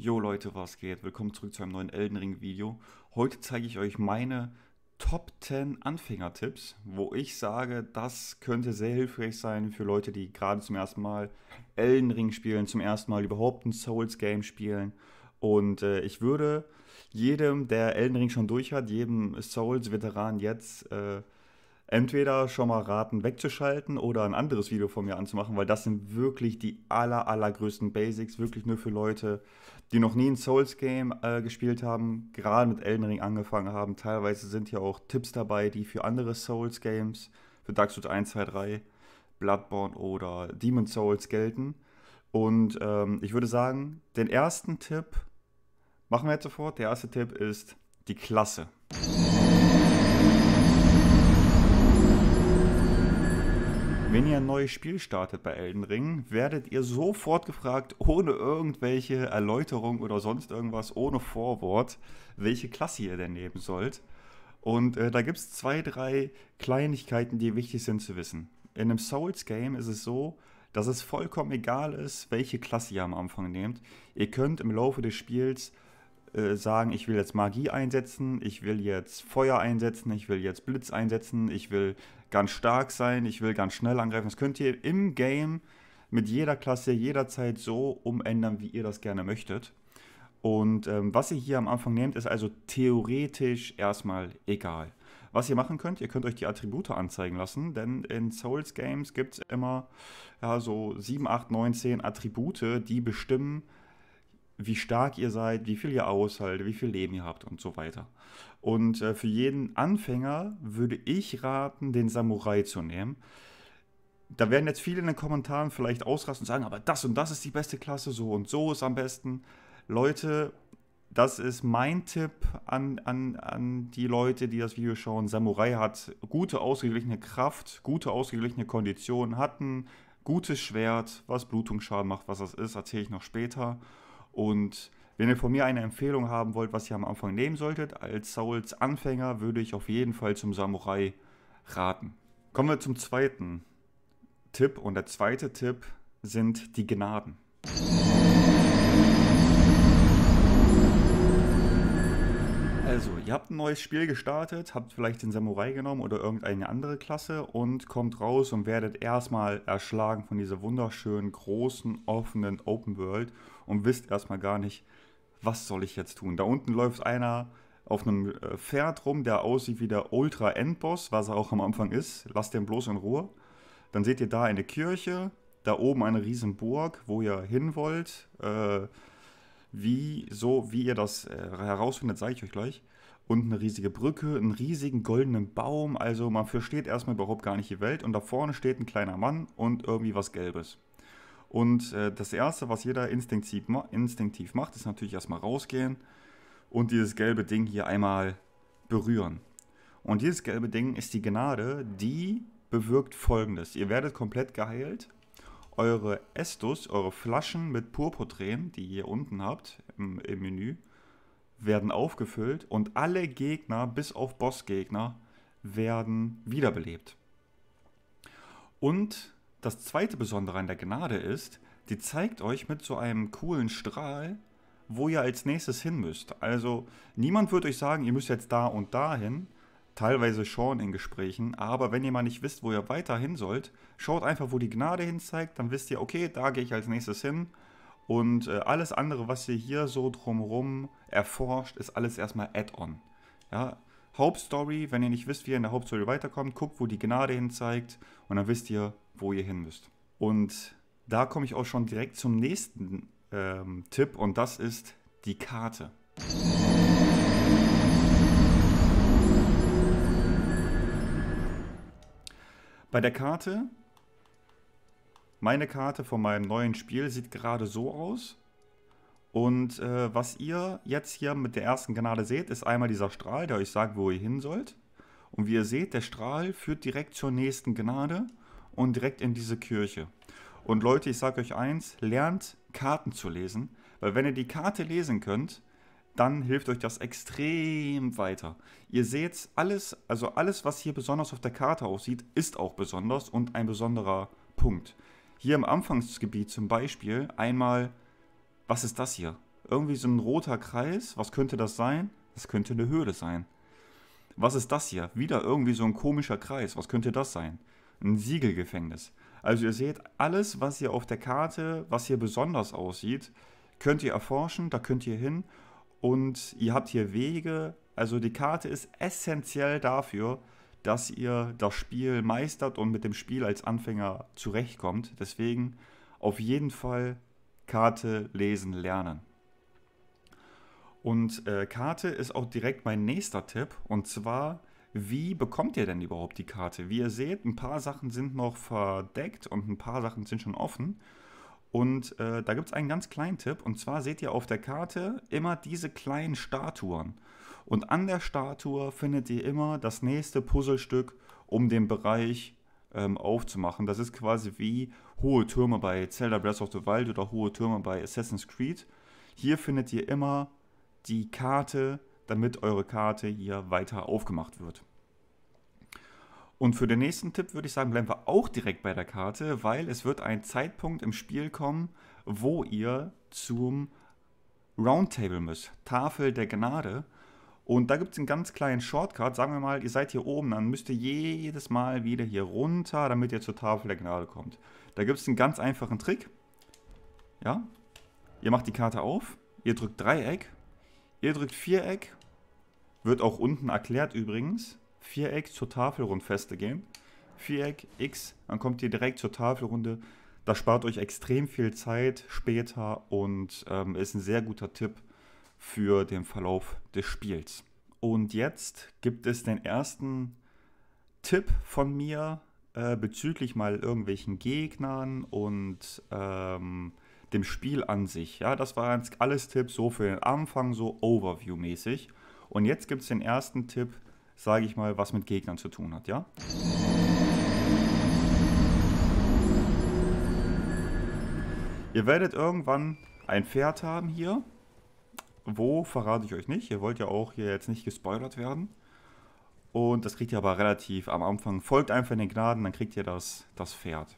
Jo Leute, was geht? Willkommen zurück zu einem neuen Elden Ring Video. Heute zeige ich euch meine Top 10 Anfängertipps, wo ich sage, das könnte sehr hilfreich sein für Leute, die gerade zum ersten Mal Elden Ring spielen, zum ersten Mal überhaupt ein Souls Game spielen. Und äh, ich würde jedem, der Elden Ring schon durch hat, jedem Souls Veteran jetzt äh, entweder schon mal raten, wegzuschalten oder ein anderes Video von mir anzumachen, weil das sind wirklich die aller, allergrößten Basics, wirklich nur für Leute, die noch nie ein Souls-Game äh, gespielt haben, gerade mit Elden Ring angefangen haben. Teilweise sind ja auch Tipps dabei, die für andere Souls-Games, für Dark Souls 1, 2, 3, Bloodborne oder Demon Souls gelten. Und ähm, ich würde sagen, den ersten Tipp machen wir jetzt sofort. Der erste Tipp ist die Klasse. Wenn ihr ein neues Spiel startet bei Elden Ring, werdet ihr sofort gefragt, ohne irgendwelche Erläuterung oder sonst irgendwas, ohne Vorwort, welche Klasse ihr denn nehmen sollt. Und äh, da gibt es zwei, drei Kleinigkeiten, die wichtig sind zu wissen. In einem Souls-Game ist es so, dass es vollkommen egal ist, welche Klasse ihr am Anfang nehmt. Ihr könnt im Laufe des Spiels äh, sagen, ich will jetzt Magie einsetzen, ich will jetzt Feuer einsetzen, ich will jetzt Blitz einsetzen, ich will ganz stark sein, ich will ganz schnell angreifen. Das könnt ihr im Game mit jeder Klasse jederzeit so umändern, wie ihr das gerne möchtet. Und ähm, was ihr hier am Anfang nehmt, ist also theoretisch erstmal egal. Was ihr machen könnt, ihr könnt euch die Attribute anzeigen lassen, denn in Souls Games gibt es immer ja, so 7, 8, 9, 10 Attribute, die bestimmen, wie stark ihr seid, wie viel ihr aushaltet, wie viel Leben ihr habt und so weiter. Und äh, für jeden Anfänger würde ich raten, den Samurai zu nehmen. Da werden jetzt viele in den Kommentaren vielleicht ausrasten und sagen, aber das und das ist die beste Klasse, so und so ist am besten. Leute, das ist mein Tipp an, an, an die Leute, die das Video schauen. Samurai hat gute, ausgeglichene Kraft, gute, ausgeglichene Konditionen, hat ein gutes Schwert, was Blutungsschaden macht, was das ist, erzähle ich noch später. Und wenn ihr von mir eine Empfehlung haben wollt, was ihr am Anfang nehmen solltet, als Souls Anfänger würde ich auf jeden Fall zum Samurai raten. Kommen wir zum zweiten Tipp und der zweite Tipp sind die Gnaden. Also, ihr habt ein neues Spiel gestartet, habt vielleicht den Samurai genommen oder irgendeine andere Klasse und kommt raus und werdet erstmal erschlagen von dieser wunderschönen, großen, offenen Open World und wisst erstmal gar nicht, was soll ich jetzt tun. Da unten läuft einer auf einem äh, Pferd rum, der aussieht wie der Ultra-Endboss, was er auch am Anfang ist. Lasst den bloß in Ruhe. Dann seht ihr da eine Kirche, da oben eine riesen Burg, wo ihr hin wollt. Äh, wie, so, wie ihr das äh, herausfindet, sage ich euch gleich. Und eine riesige Brücke, einen riesigen goldenen Baum. Also man versteht erstmal überhaupt gar nicht die Welt. Und da vorne steht ein kleiner Mann und irgendwie was Gelbes. Und äh, das Erste, was jeder instinktiv, ma instinktiv macht, ist natürlich erstmal rausgehen und dieses gelbe Ding hier einmal berühren. Und dieses gelbe Ding ist die Gnade, die bewirkt folgendes. Ihr werdet komplett geheilt eure Estus, eure Flaschen mit Purpurtränen, die ihr unten habt im, im Menü, werden aufgefüllt und alle Gegner, bis auf Bossgegner, werden wiederbelebt. Und das zweite Besondere an der Gnade ist, die zeigt euch mit so einem coolen Strahl, wo ihr als nächstes hin müsst. Also niemand wird euch sagen, ihr müsst jetzt da und da hin, teilweise schon in Gesprächen, aber wenn ihr mal nicht wisst, wo ihr weiter hin sollt, schaut einfach, wo die Gnade hin zeigt, dann wisst ihr, okay, da gehe ich als nächstes hin. Und äh, alles andere, was ihr hier so drumherum erforscht, ist alles erstmal Add-on. Ja, Hauptstory, wenn ihr nicht wisst, wie ihr in der Hauptstory weiterkommt, guckt, wo die Gnade hin zeigt und dann wisst ihr, wo ihr hin müsst. Und da komme ich auch schon direkt zum nächsten ähm, Tipp und das ist die Karte. Bei der Karte, meine Karte von meinem neuen Spiel sieht gerade so aus. Und äh, was ihr jetzt hier mit der ersten Gnade seht, ist einmal dieser Strahl, der euch sagt, wo ihr hin sollt. Und wie ihr seht, der Strahl führt direkt zur nächsten Gnade und direkt in diese Kirche. Und Leute, ich sage euch eins, lernt Karten zu lesen. Weil wenn ihr die Karte lesen könnt, dann hilft euch das extrem weiter. Ihr seht alles, also alles, was hier besonders auf der Karte aussieht, ist auch besonders und ein besonderer Punkt. Hier im Anfangsgebiet zum Beispiel einmal, was ist das hier? Irgendwie so ein roter Kreis, was könnte das sein? Das könnte eine Höhle sein. Was ist das hier? Wieder irgendwie so ein komischer Kreis, was könnte das sein? Ein Siegelgefängnis. Also ihr seht, alles, was hier auf der Karte, was hier besonders aussieht, könnt ihr erforschen, da könnt ihr hin und ihr habt hier Wege. Also die Karte ist essentiell dafür, dass ihr das Spiel meistert und mit dem Spiel als Anfänger zurechtkommt. Deswegen auf jeden Fall Karte lesen lernen. Und äh, Karte ist auch direkt mein nächster Tipp. Und zwar, wie bekommt ihr denn überhaupt die Karte? Wie ihr seht, ein paar Sachen sind noch verdeckt und ein paar Sachen sind schon offen. Und äh, da gibt es einen ganz kleinen Tipp. Und zwar seht ihr auf der Karte immer diese kleinen Statuen. Und an der Statue findet ihr immer das nächste Puzzlestück, um den Bereich ähm, aufzumachen. Das ist quasi wie hohe Türme bei Zelda Breath of the Wild oder hohe Türme bei Assassin's Creed. Hier findet ihr immer die Karte, damit eure Karte hier weiter aufgemacht wird. Und für den nächsten Tipp würde ich sagen, bleiben wir auch direkt bei der Karte, weil es wird ein Zeitpunkt im Spiel kommen, wo ihr zum Roundtable müsst, Tafel der Gnade. Und da gibt es einen ganz kleinen Shortcut. Sagen wir mal, ihr seid hier oben, dann müsst ihr jedes Mal wieder hier runter, damit ihr zur Tafel der Gnade kommt. Da gibt es einen ganz einfachen Trick. Ja, ihr macht die Karte auf, ihr drückt Dreieck, ihr drückt Viereck, wird auch unten erklärt übrigens. Viereck zur Tafelrundfeste gehen. Viereck, X, dann kommt ihr direkt zur Tafelrunde. Das spart euch extrem viel Zeit später und ähm, ist ein sehr guter Tipp für den Verlauf des Spiels. Und jetzt gibt es den ersten Tipp von mir äh, bezüglich mal irgendwelchen Gegnern und ähm, dem Spiel an sich. Ja, das waren alles Tipps so für den Anfang, so Overview-mäßig. Und jetzt gibt es den ersten Tipp, sage ich mal, was mit Gegnern zu tun hat, ja? Ihr werdet irgendwann ein Pferd haben hier. Wo, verrate ich euch nicht. Ihr wollt ja auch hier jetzt nicht gespoilert werden. Und das kriegt ihr aber relativ am Anfang. Folgt einfach in den Gnaden, dann kriegt ihr das, das Pferd.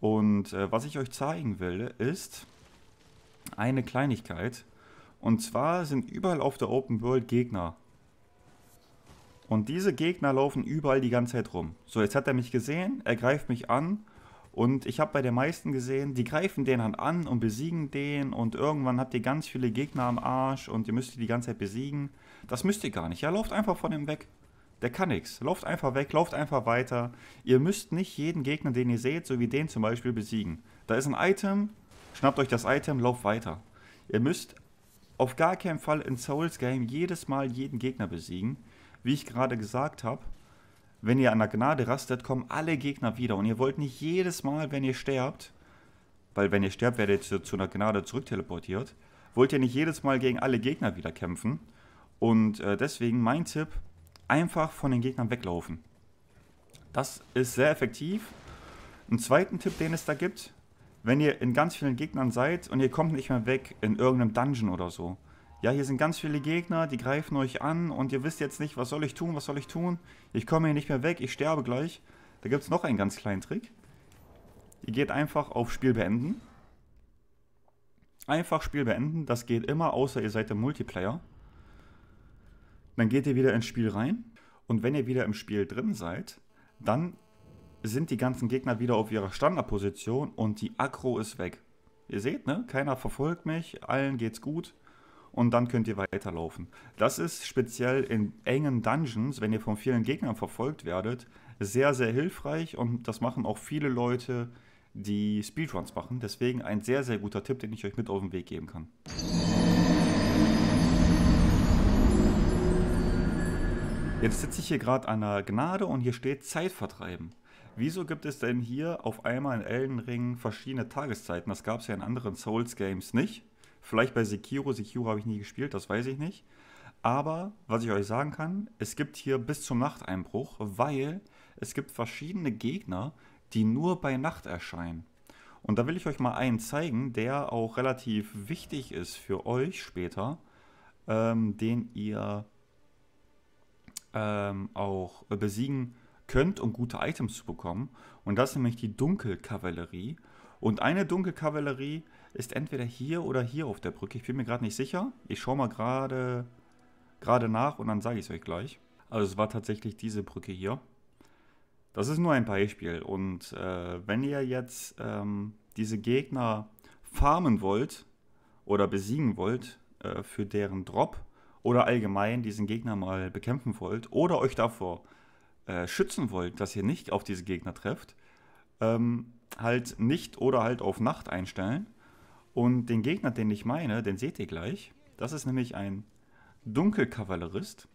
Und äh, was ich euch zeigen will, ist eine Kleinigkeit. Und zwar sind überall auf der Open World Gegner und diese Gegner laufen überall die ganze Zeit rum. So, jetzt hat er mich gesehen, er greift mich an. Und ich habe bei den meisten gesehen, die greifen den dann an und besiegen den. Und irgendwann habt ihr ganz viele Gegner am Arsch und ihr müsst die die ganze Zeit besiegen. Das müsst ihr gar nicht. Ja, lauft einfach von ihm weg. Der kann nichts. Lauft einfach weg, lauft einfach weiter. Ihr müsst nicht jeden Gegner, den ihr seht, so wie den zum Beispiel, besiegen. Da ist ein Item, schnappt euch das Item, lauft weiter. Ihr müsst auf gar keinen Fall in Souls Game jedes Mal jeden Gegner besiegen wie ich gerade gesagt habe, wenn ihr an der Gnade rastet, kommen alle Gegner wieder. Und ihr wollt nicht jedes Mal, wenn ihr sterbt, weil wenn ihr sterbt, werdet ihr zu einer Gnade zurückteleportiert, wollt ihr nicht jedes Mal gegen alle Gegner wieder kämpfen. Und äh, deswegen mein Tipp, einfach von den Gegnern weglaufen. Das ist sehr effektiv. Einen zweiten Tipp, den es da gibt, wenn ihr in ganz vielen Gegnern seid und ihr kommt nicht mehr weg in irgendeinem Dungeon oder so, ja, hier sind ganz viele Gegner, die greifen euch an und ihr wisst jetzt nicht, was soll ich tun, was soll ich tun. Ich komme hier nicht mehr weg, ich sterbe gleich. Da gibt es noch einen ganz kleinen Trick. Ihr geht einfach auf Spiel beenden. Einfach Spiel beenden, das geht immer, außer ihr seid im Multiplayer. Dann geht ihr wieder ins Spiel rein und wenn ihr wieder im Spiel drin seid, dann sind die ganzen Gegner wieder auf ihrer Standardposition und die Aggro ist weg. Ihr seht, ne? Keiner verfolgt mich, allen geht's gut und dann könnt ihr weiterlaufen. Das ist speziell in engen Dungeons, wenn ihr von vielen Gegnern verfolgt werdet, sehr, sehr hilfreich und das machen auch viele Leute, die Speedruns machen. Deswegen ein sehr, sehr guter Tipp, den ich euch mit auf den Weg geben kann. Jetzt sitze ich hier gerade an der Gnade und hier steht Zeit vertreiben. Wieso gibt es denn hier auf einmal in Elden Ring verschiedene Tageszeiten? Das gab es ja in anderen Souls-Games nicht. Vielleicht bei Sekiro. Sekiro habe ich nie gespielt, das weiß ich nicht. Aber was ich euch sagen kann, es gibt hier bis zum Nachteinbruch, weil es gibt verschiedene Gegner, die nur bei Nacht erscheinen. Und da will ich euch mal einen zeigen, der auch relativ wichtig ist für euch später, ähm, den ihr ähm, auch besiegen könnt, um gute Items zu bekommen. Und das ist nämlich die Dunkelkavallerie. Und eine Dunkelkavallerie ist entweder hier oder hier auf der Brücke. Ich bin mir gerade nicht sicher. Ich schaue mal gerade gerade nach und dann sage ich es euch gleich. Also es war tatsächlich diese Brücke hier. Das ist nur ein Beispiel. Und äh, wenn ihr jetzt ähm, diese Gegner farmen wollt oder besiegen wollt äh, für deren Drop oder allgemein diesen Gegner mal bekämpfen wollt oder euch davor äh, schützen wollt, dass ihr nicht auf diese Gegner trefft, ähm, halt nicht oder halt auf Nacht einstellen und den Gegner, den ich meine, den seht ihr gleich. Das ist nämlich ein Dunkelkavallerist.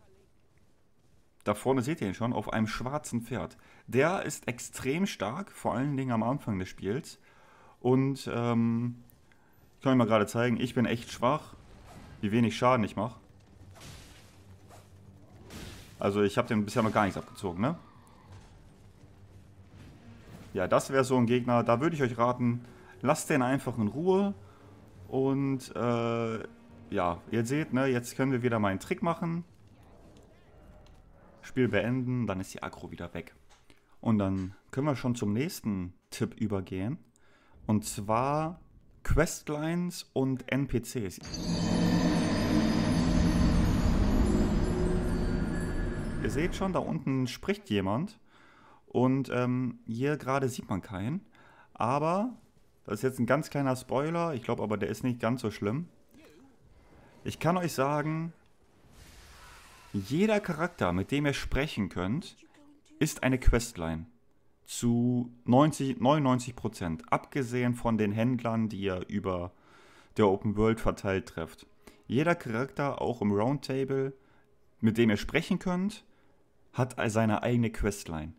Da vorne seht ihr ihn schon, auf einem schwarzen Pferd. Der ist extrem stark, vor allen Dingen am Anfang des Spiels. Und ähm, ich kann euch mal gerade zeigen, ich bin echt schwach, wie wenig Schaden ich mache. Also ich habe den bisher noch gar nichts abgezogen, ne? Ja, das wäre so ein Gegner. Da würde ich euch raten, lasst den einfach in Ruhe. Und äh, ja, ihr seht, ne, jetzt können wir wieder mal einen Trick machen. Spiel beenden, dann ist die Aggro wieder weg. Und dann können wir schon zum nächsten Tipp übergehen. Und zwar Questlines und NPCs. Ihr seht schon, da unten spricht jemand. Und ähm, hier gerade sieht man keinen. Aber das ist jetzt ein ganz kleiner Spoiler. Ich glaube aber, der ist nicht ganz so schlimm. Ich kann euch sagen, jeder Charakter, mit dem ihr sprechen könnt, ist eine Questline. Zu 90, 99 Prozent. Abgesehen von den Händlern, die ihr über der Open World verteilt trefft. Jeder Charakter, auch im Roundtable, mit dem ihr sprechen könnt, hat seine eigene Questline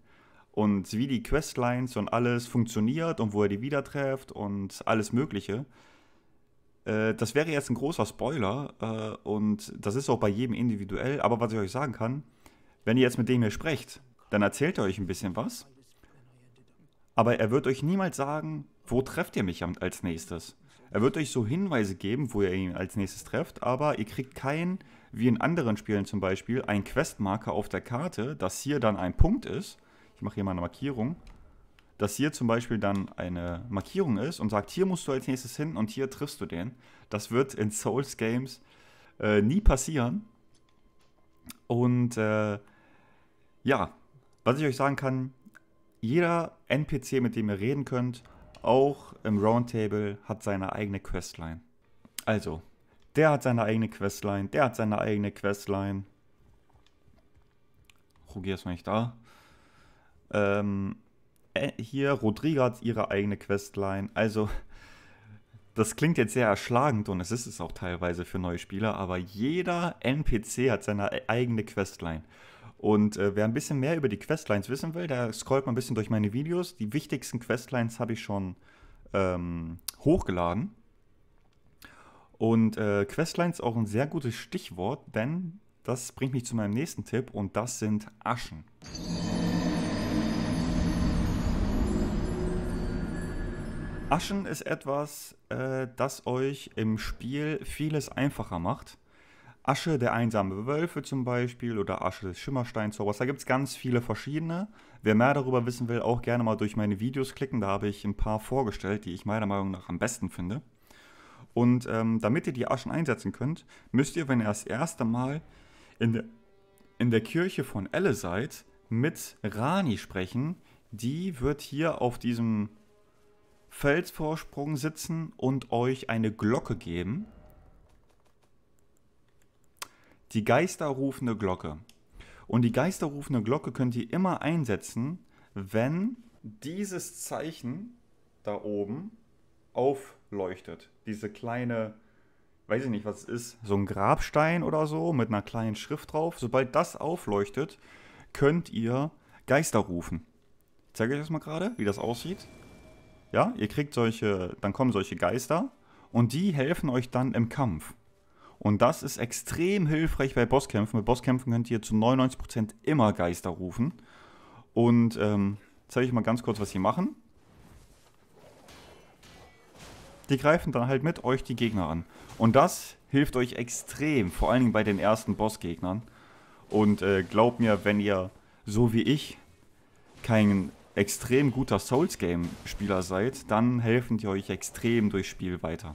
und wie die Questlines und alles funktioniert und wo er die wieder trefft und alles Mögliche. Äh, das wäre jetzt ein großer Spoiler äh, und das ist auch bei jedem individuell. Aber was ich euch sagen kann, wenn ihr jetzt mit dem hier sprecht, dann erzählt er euch ein bisschen was. Aber er wird euch niemals sagen, wo trefft ihr mich als nächstes. Er wird euch so Hinweise geben, wo ihr ihn als nächstes trefft, aber ihr kriegt keinen, wie in anderen Spielen zum Beispiel, einen Questmarker auf der Karte, dass hier dann ein Punkt ist ich mache hier mal eine Markierung, dass hier zum Beispiel dann eine Markierung ist und sagt, hier musst du als nächstes hin und hier triffst du den. Das wird in Souls Games äh, nie passieren. Und äh, ja, was ich euch sagen kann, jeder NPC, mit dem ihr reden könnt, auch im Roundtable, hat seine eigene Questline. Also, der hat seine eigene Questline, der hat seine eigene Questline. Rugier ist noch nicht da. Ähm, äh, hier, Rodrigo hat ihre eigene Questline. Also, das klingt jetzt sehr erschlagend und es ist es auch teilweise für neue Spieler, aber jeder NPC hat seine e-, eigene Questline. Und äh, wer ein bisschen mehr über die Questlines wissen will, der scrollt mal ein bisschen durch meine Videos. Die wichtigsten Questlines habe ich schon ähm, hochgeladen. Und äh, Questlines auch ein sehr gutes Stichwort, denn das bringt mich zu meinem nächsten Tipp und das sind Aschen. Aschen ist etwas, äh, das euch im Spiel vieles einfacher macht. Asche der einsame Wölfe zum Beispiel oder Asche des Schimmersteinzaubers. Da gibt es ganz viele verschiedene. Wer mehr darüber wissen will, auch gerne mal durch meine Videos klicken. Da habe ich ein paar vorgestellt, die ich meiner Meinung nach am besten finde. Und ähm, damit ihr die Aschen einsetzen könnt, müsst ihr, wenn ihr das erste Mal in der, in der Kirche von Elle seid, mit Rani sprechen. Die wird hier auf diesem Felsvorsprung sitzen und euch eine Glocke geben. Die geisterrufende Glocke. Und die geisterrufende Glocke könnt ihr immer einsetzen, wenn dieses Zeichen da oben aufleuchtet. Diese kleine, weiß ich nicht, was es ist, so ein Grabstein oder so mit einer kleinen Schrift drauf. Sobald das aufleuchtet, könnt ihr Geister rufen. Ich zeige euch das mal gerade, wie das aussieht. Ja, ihr kriegt solche, dann kommen solche Geister und die helfen euch dann im Kampf. Und das ist extrem hilfreich bei Bosskämpfen. Bei Bosskämpfen könnt ihr zu 99% immer Geister rufen. Und ähm, zeige ich mal ganz kurz, was sie machen. Die greifen dann halt mit euch die Gegner an. Und das hilft euch extrem, vor allen Dingen bei den ersten Bossgegnern. Und äh, glaubt mir, wenn ihr so wie ich keinen extrem guter Souls-Game-Spieler seid, dann helfen die euch extrem durchs Spiel weiter.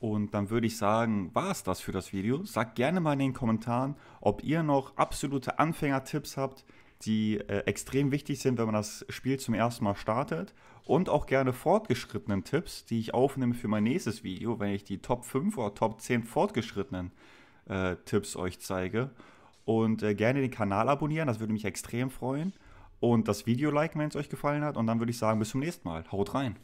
Und dann würde ich sagen, war es das für das Video. Sagt gerne mal in den Kommentaren, ob ihr noch absolute Anfänger-Tipps habt, die äh, extrem wichtig sind, wenn man das Spiel zum ersten Mal startet. Und auch gerne fortgeschrittenen Tipps, die ich aufnehme für mein nächstes Video, wenn ich die Top 5 oder Top 10 fortgeschrittenen äh, Tipps euch zeige und äh, gerne den Kanal abonnieren, das würde mich extrem freuen. Und das Video liken, wenn es euch gefallen hat. Und dann würde ich sagen, bis zum nächsten Mal. Haut rein.